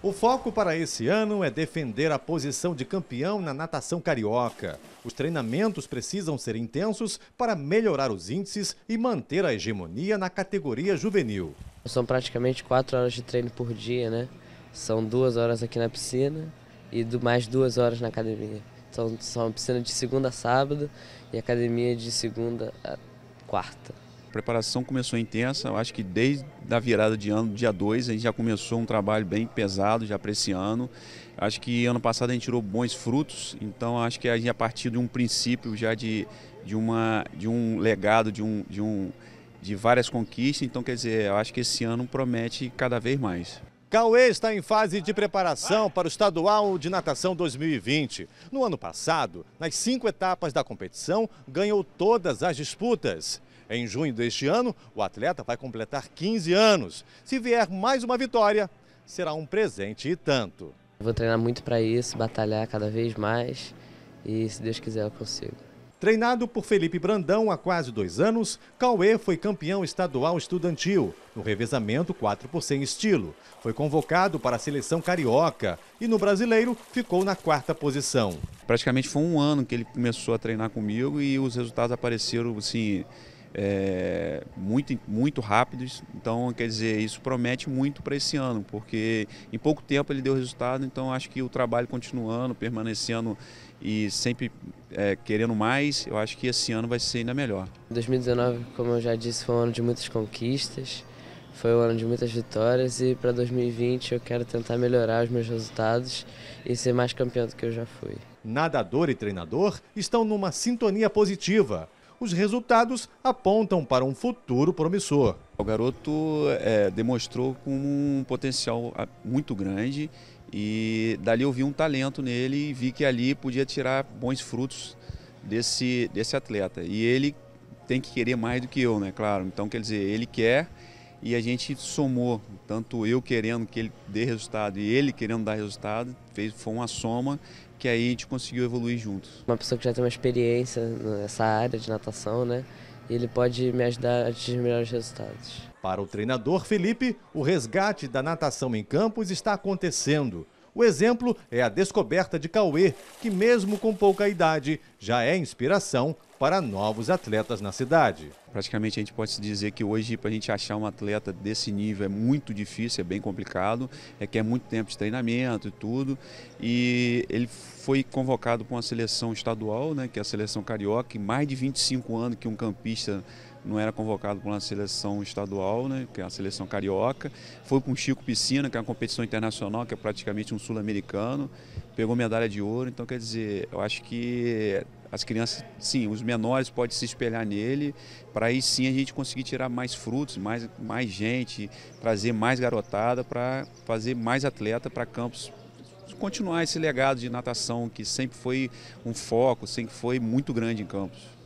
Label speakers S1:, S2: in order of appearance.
S1: O foco para esse ano é defender a posição de campeão na natação carioca. Os treinamentos precisam ser intensos para melhorar os índices e manter a
S2: hegemonia na categoria juvenil. São praticamente quatro horas de treino por dia, né? São duas horas aqui na piscina e mais duas horas na academia. Então, são piscina de segunda a sábado e academia de segunda a quarta. A preparação
S3: começou intensa, eu acho que desde a virada de ano, dia 2, a gente já começou um trabalho bem pesado já para esse ano. Acho que ano passado a gente tirou bons frutos, então acho que a gente a partir de um princípio já de, de, uma, de um legado, de, um, de, um, de várias conquistas, então quer dizer, eu acho que esse ano promete cada vez mais. Cauê está em fase de preparação para o Estadual de Natação 2020. No ano passado,
S1: nas cinco etapas da competição, ganhou todas as disputas. Em junho deste ano, o atleta vai completar 15 anos. Se vier mais uma vitória, será um presente e tanto. Vou treinar muito para isso, batalhar cada vez mais e, se Deus quiser, eu consigo. Treinado por Felipe Brandão há quase dois anos, Cauê foi campeão estadual estudantil, no revezamento 4 por 100 estilo. Foi convocado para a
S3: seleção carioca e no brasileiro ficou na quarta posição. Praticamente foi um ano que ele começou a treinar comigo e os resultados apareceram assim, é, muito, muito rápidos. Então, quer dizer, isso promete muito para esse ano, porque em pouco tempo ele deu resultado. Então, acho que o trabalho continuando, permanecendo e sempre é, querendo mais, eu acho que esse ano vai ser ainda melhor.
S2: 2019, como eu já disse, foi um ano de muitas conquistas, foi um ano de muitas vitórias e para 2020 eu quero tentar melhorar os meus resultados e ser mais campeão do que eu já fui.
S1: Nadador e treinador estão numa sintonia positiva os resultados apontam para um futuro
S3: promissor. O garoto é, demonstrou com um potencial ah, muito grande e dali eu vi um talento nele e vi que ali podia tirar bons frutos desse, desse atleta. E ele tem que querer mais do que eu, né? Claro. Então, quer dizer, ele quer e a gente somou, tanto eu querendo que ele dê resultado
S2: e ele querendo dar resultado, fez, foi uma soma que aí a gente conseguiu evoluir juntos. Uma pessoa que já tem uma experiência nessa área de natação, né? E ele pode me ajudar a atingir melhores resultados.
S1: Para o treinador Felipe, o
S2: resgate da natação em campos está
S1: acontecendo. O exemplo é a descoberta de Cauê, que mesmo com pouca idade,
S3: já é inspiração para novos atletas na cidade. Praticamente a gente pode dizer que hoje para a gente achar um atleta desse nível é muito difícil, é bem complicado, é que é muito tempo de treinamento e tudo. E ele foi convocado para uma seleção estadual, né, que é a seleção carioca, e mais de 25 anos que um campista não era convocado para uma seleção estadual, né, que é a seleção carioca. Foi com o Chico Piscina, que é uma competição internacional, que é praticamente um sul-americano. Pegou medalha de ouro. Então, quer dizer, eu acho que as crianças, sim, os menores podem se espelhar nele, para aí sim a gente conseguir tirar mais frutos, mais, mais gente, trazer mais garotada para fazer mais atleta para campos continuar esse legado de natação que sempre foi um foco, sempre foi muito grande em Campos.